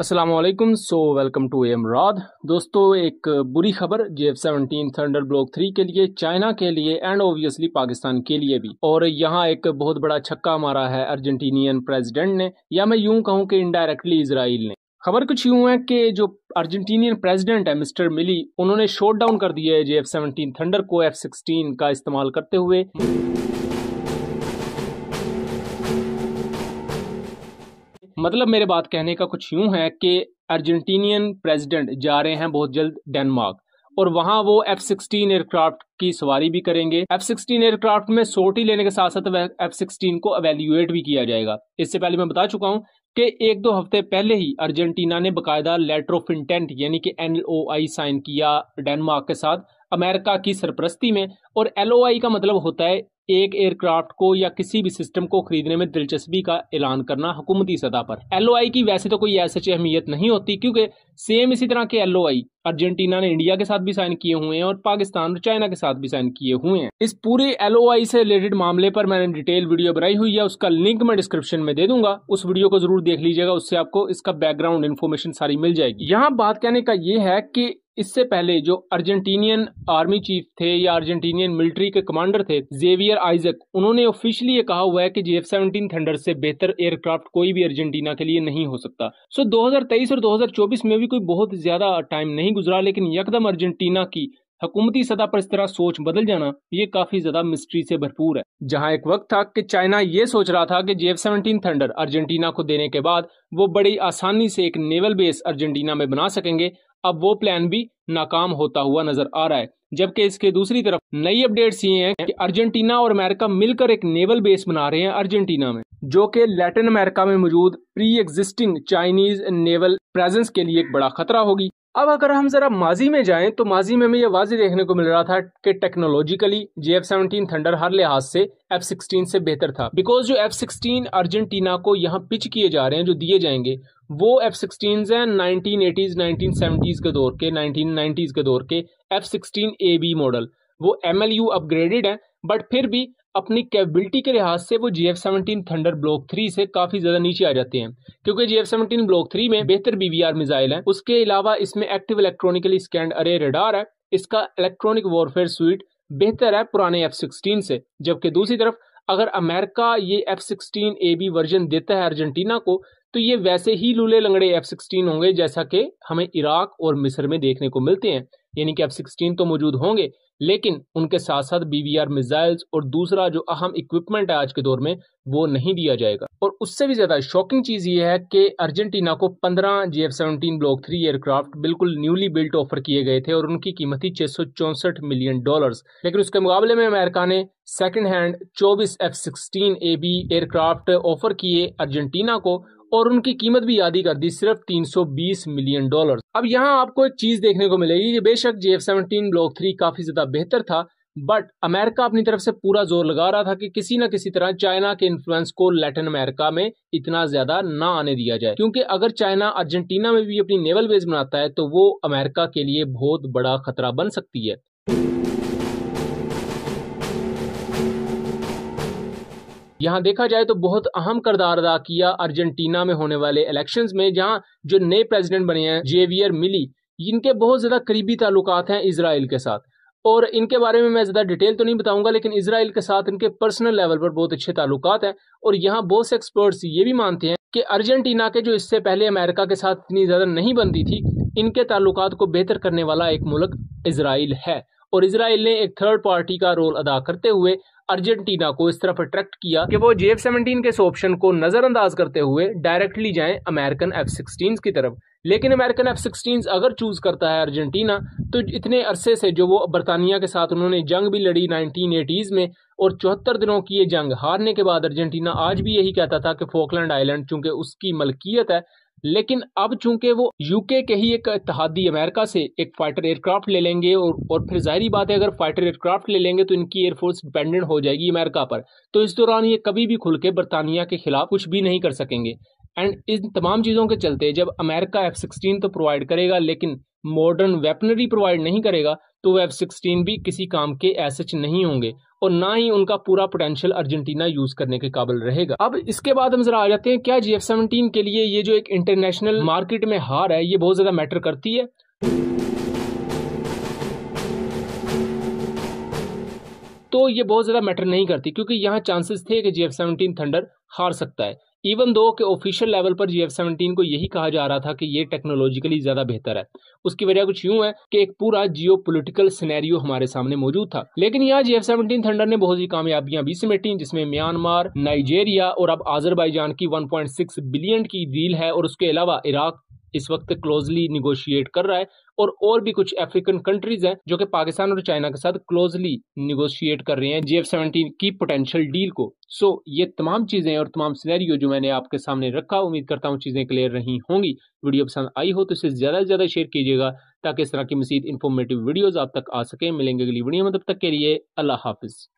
Aslam so welcome to एम राद दोस्तों एक बुरी खबर J F seventeen thunder block three के लिए चाइना के लिए एंड ओबियसली पाकिस्तान के लिए भी और यहाँ एक बहुत बड़ा छक्का मारा है अर्जेंटीनियन प्रेसिडेंट ने या मैं यूं कहूँ कि इनडायरेक्टली इसराइल ने खबर कुछ यूं है कि जो अर्जेंटीनियन प्रेसिडेंट है मिस्टर मिली उन्होंने शोट डाउन कर दिया है जे एफ सेवनटीन थंडर को एफ सिक्सटीन का इस्तेमाल करते हुए मतलब मेरे बात कहने का कुछ यूं है कि अर्जेंटीनियन प्रेसिडेंट जा रहे हैं बहुत जल्द डेनमार्क और वहां वो एफ सिक्सटीन एयरक्राफ्ट की सवारी भी करेंगे एफ सिक्सटीन एयरक्राफ्ट में सोटी लेने के साथ साथ एफ सिक्सटीन को अवेल्यूएट भी किया जाएगा इससे पहले मैं बता चुका हूँ कि एक दो हफ्ते पहले ही अर्जेंटीना ने बकायदा लेटर ऑफ इंटेंट यानी कि एन साइन किया डेनमार्क के साथ अमेरिका की सरप्रस्ती में और एल का मतलब होता है एक एयरक्राफ्ट को या किसी भी सिस्टम को खरीदने में दिलचस्पी का ऐलान करना हुकूमती सतह पर एल की वैसे तो कोई ऐसी अहमियत नहीं होती क्योंकि सेम इसी तरह के एल अर्जेंटीना ने इंडिया के साथ भी साइन किए हुए हैं और पाकिस्तान और चाइना के साथ भी साइन किए हुए हैं इस पूरे एल से रिलेटेड मामले पर मैंने डिटेल वीडियो बनाई हुई है उसका लिंक मैं डिस्क्रिप्शन में दे दूंगा उस वीडियो को जरूर देख लीजिएगा उससे आपको इसका बैकग्राउंड इन्फॉर्मेशन सारी मिल जाएगी यहाँ बात कहने का ये है की इससे पहले जो अर्जेंटीनियन आर्मी चीफ थे या अर्जेंटीनियन मिलिट्री के कमांडर थे जेवियर आइजक उन्होंने ऑफिशियली ये कहा हुआ है कि जेफ सेवनटीन थंडर से बेहतर एयरक्राफ्ट कोई भी अर्जेंटीना के लिए नहीं हो सकता सो so, 2023 और 2024 में भी कोई बहुत ज्यादा टाइम नहीं नहीं गुजरा लेकिन यकदम अर्जेंटीना की हकूमती सतह पर इस तरह सोच बदल जाना ये काफी ज्यादा मिस्ट्री से भरपूर है जहां एक वक्त था कि चाइना ये सोच रहा था कि जेफ सेवनटीन थंडर अर्जेंटीना को देने के बाद वो बड़ी आसानी से एक नेवल बेस अर्जेंटीना में बना सकेंगे अब वो प्लान भी नाकाम होता हुआ नजर आ रहा है जबकि इसके दूसरी तरफ नई अपडेट्स ये हैं कि अर्जेंटीना और अमेरिका मिलकर एक नेवल बेस बना रहे हैं अर्जेंटीना में जो कि लैटिन अमेरिका में मौजूद pre existing Chinese naval presence के लिए एक बड़ा खतरा होगी अब अगर हम जरा माजी में जाएं तो माजी में हमें यह वाजी देखने को मिल रहा था कि technologically J F seventeen thunder हर लिहाज से एफ सिक्सटीन से बेहतर था बिकॉज जो एफ सिक्सटीन अर्जेंटीना को यहाँ पिच किए जा रहे हैं जो दिए जाएंगे वो एफ सिक्सटीन है नाइनटीन एटीज नाइनटीन सेवेंटीज के दौर के नाइनटीन नाइनटीज के दौर के F sixteen A B model वो एम एल यू अपग्रेडेड है बट फिर भी अपनी कैपेबिलिटी के लिहाज से वो J F seventeen thunder block three से काफी ज्यादा नीचे आ जाते हैं क्योंकि J F seventeen block three में बेहतर बीवीआर मिजाइल है उसके अलावा इसमें एक्टिव इलेक्ट्रॉनिकली स्कैंड अरे रेडार है इसका इलेक्ट्रॉनिक वॉरफेयर स्वीट बेहतर है पुराने एफ सिक्सटीन से जबकि दूसरी तरफ अगर अमेरिका ये F sixteen A B version देता है अर्जेंटीना को तो ये वैसे ही लूले लंगड़े एफ सिक्सटीन होंगे जैसा कि हमें इराक और मिस्र में देखने को मिलते हैं यानी कि एफ सिक्सटीन तो मौजूद होंगे लेकिन उनके साथ साथ बीवीआर मिसाइल्स और दूसरा जो अहम इक्विपमेंट है आज के दौर में वो नहीं दिया जाएगा और उससे भी ज्यादा शॉकिंग चीज ये है कि अर्जेंटीना को पंद्रह J F seventeen block three aircraft बिल्कुल न्यूली बिल्ट ऑफर किए गए थे और उनकी कीमत थी छह मिलियन डॉलर लेकिन उसके मुकाबले में अमेरिका ने सेकेंड हैंड चौबीस F sixteen A B aircraft offer किए अर्जेंटीना को और उनकी कीमत भी यादी कर दी सिर्फ 320 मिलियन डॉलर अब यहाँ आपको एक चीज देखने को मिलेगी कि बेशक J F seventeen block three काफी ज्यादा बेहतर था बट अमेरिका अपनी तरफ से पूरा जोर लगा रहा था कि किसी ना किसी तरह चाइना के इन्फ्लुएंस को लैटिन अमेरिका में इतना ज्यादा ना आने दिया जाए क्योंकि अगर चाइना अर्जेंटीना में भी अपनी नेवल बेस बनाता है तो वो अमेरिका के लिए बहुत बड़ा खतरा बन सकती है यहाँ देखा जाए तो बहुत अहम करदार अदा किया अर्जेंटीना में होने वाले इलेक्शन में जहाँ जो नए प्रेजिडेंट बने हैं जेवियर मिली इनके बहुत ज़्यादा करीबी ताल्लुक हैं इसराइल के साथ और इनके बारे में मैं ज़्यादा डिटेल तो नहीं बताऊंगा लेकिन इसराइल के साथ इनके पर्सनल लेवल पर बहुत अच्छे ताल्लुक हैं और यहाँ बहुत से एक्सपर्ट्स ये भी मानते हैं कि अर्जेंटीना के जो इससे पहले अमेरिका के साथ इतनी ज़्यादा नहीं बनती थी इनके ताल्लुक को बेहतर करने वाला एक मुल्क इसराइल है और इसराइल ने एक थर्ड पार्टी का रोल अदा करते हुए अर्जेंटीना को इस तरफ अट्रैक्ट किया कि वो जेफ सेवनटीन के इस ऑप्शन को नजरअंदाज करते हुए डायरेक्टली जाएं अमेरिकन एफ सिक्सटीन की तरफ लेकिन अमेरिकन एफ सिक्सटीन अगर चूज करता है अर्जेंटीना तो इतने अरसे से जो वो बरतानिया के साथ उन्होंने जंग भी लड़ी नाइनटीन एटीज़ में और चौहत्तर दिनों की ये जंग हारने के बाद अर्जेंटीना आज भी यही कहता था कि फोकलैंड आइलैंड चूंकि उसकी मलकियत है लेकिन अब चूंकि वो यूके के ही एक इतिहादी अमेरिका से एक फाइटर एयरक्राफ्ट ले लेंगे और और फिर जाहिर बात है अगर फाइटर एयरक्राफ्ट ले लेंगे तो इनकी एयरफोर्स डिपेंडेंट हो जाएगी अमेरिका पर तो इस दौरान ये कभी भी खुल के बरतानिया के खिलाफ कुछ भी नहीं कर सकेंगे एंड इन तमाम चीज़ों के चलते जब अमेरिका एफ सिक्सटीन तो प्रोवाइड करेगा लेकिन मॉडर्न वेपनरी प्रोवाइड नहीं करेगा तो वेब सिक्सटीन भी किसी काम के एसच नहीं होंगे और ना ही उनका पूरा पोटेंशियल अर्जेंटीना यूज करने के काबिल रहेगा अब इसके बाद हम जरा आ जाते हैं क्या जी एफ सेवनटीन के लिए ये जो एक इंटरनेशनल मार्केट में हार है ये बहुत ज्यादा मैटर करती है तो ये बहुत ज्यादा मैटर नहीं करती क्योंकि यहाँ चांसेस थे कि जी एफ सेवनटीन थंडर हार सकता है इवन दो के ऑफिशियल लेवल पर जी एफ सेवनटीन को यही कहा जा रहा था कि ये टेक्नोलॉजिकली ज़्यादा बेहतर है उसकी वजह कुछ यूं है कि एक पूरा जियो पोलिटिकल सिनेरियो हमारे सामने मौजूद था लेकिन यहाँ जी एफ सेवनटीन थंडर ने बहुत सी कामयाबियां भी समेटी जिसमें म्यांमार नाइजेरिया और अब आजरबाईजान की वन बिलियन की डील है और उसके अलावा इराक इस वक्त क्लोजली निगोशिएट कर रहा है और और भी कुछ अफ्रीकन कंट्रीज हैं जो कि पाकिस्तान और चाइना के साथ क्लोजली निगोशिएट कर रहे हैं जी एफ सेवेंटीन की पोटेंशियल डील को सो so, ये तमाम चीज़ें और तमाम सिनेरियो जो मैंने आपके सामने रखा उम्मीद करता हूँ चीज़ें क्लियर रही होंगी वीडियो पसंद आई हो तो इसे ज़्यादा से ज़्यादा शेयर कीजिएगा ताकि इस तरह की मजीद इन्फॉर्मेटिव वीडियोज़ आप तक आ सके मिलेंगे अगली वीडियो में तब तक के लिए अल्लाह हाफिज़